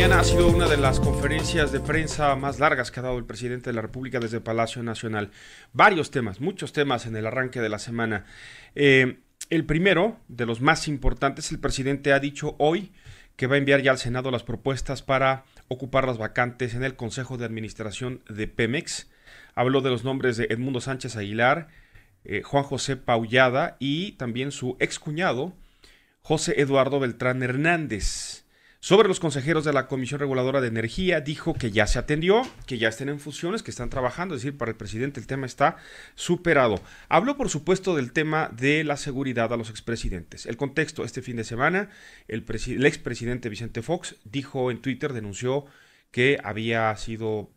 mañana ha sido una de las conferencias de prensa más largas que ha dado el presidente de la República desde Palacio Nacional. Varios temas, muchos temas en el arranque de la semana. Eh, el primero, de los más importantes, el presidente ha dicho hoy que va a enviar ya al Senado las propuestas para ocupar las vacantes en el Consejo de Administración de Pemex. Habló de los nombres de Edmundo Sánchez Aguilar, eh, Juan José Paullada y también su excuñado, José Eduardo Beltrán Hernández sobre los consejeros de la Comisión Reguladora de Energía. Dijo que ya se atendió, que ya estén en funciones, que están trabajando. Es decir, para el presidente el tema está superado. Habló, por supuesto, del tema de la seguridad a los expresidentes. El contexto, este fin de semana, el, expresidente Vicente Fox dijo en Twitter, denunció que había sido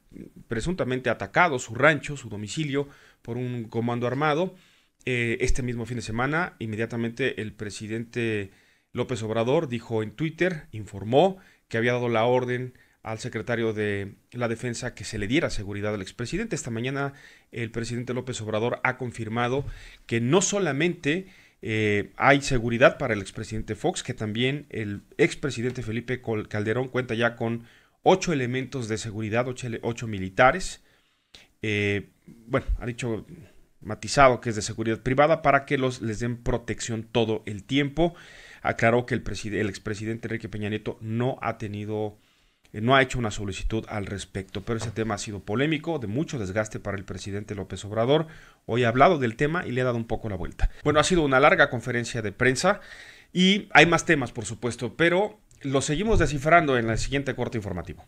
presuntamente atacado su rancho, su domicilio, por un comando armado. Eh, este mismo fin de semana, inmediatamente el presidente López Obrador dijo en Twitter, informó que había dado la orden al secretario de la Defensa que se le diera seguridad al expresidente. Esta mañana el presidente López Obrador ha confirmado que no solamente eh, hay seguridad para el expresidente Fox, que también el expresidente Felipe Calderón cuenta ya con ocho elementos de seguridad, ocho, militares. Eh, bueno, ha dicho matizado que es de seguridad privada para que los, les den protección todo el tiempo. Aclaró que el, el expresidente Enrique Peña Nieto no ha tenido eh, no ha hecho una solicitud al respecto, pero ese tema ha sido polémico, de mucho desgaste para el presidente López Obrador. Hoy ha hablado del tema y le ha dado un poco la vuelta. Bueno, ha sido una larga conferencia de prensa y hay más temas, por supuesto, pero lo seguimos descifrando en el siguiente corte informativo.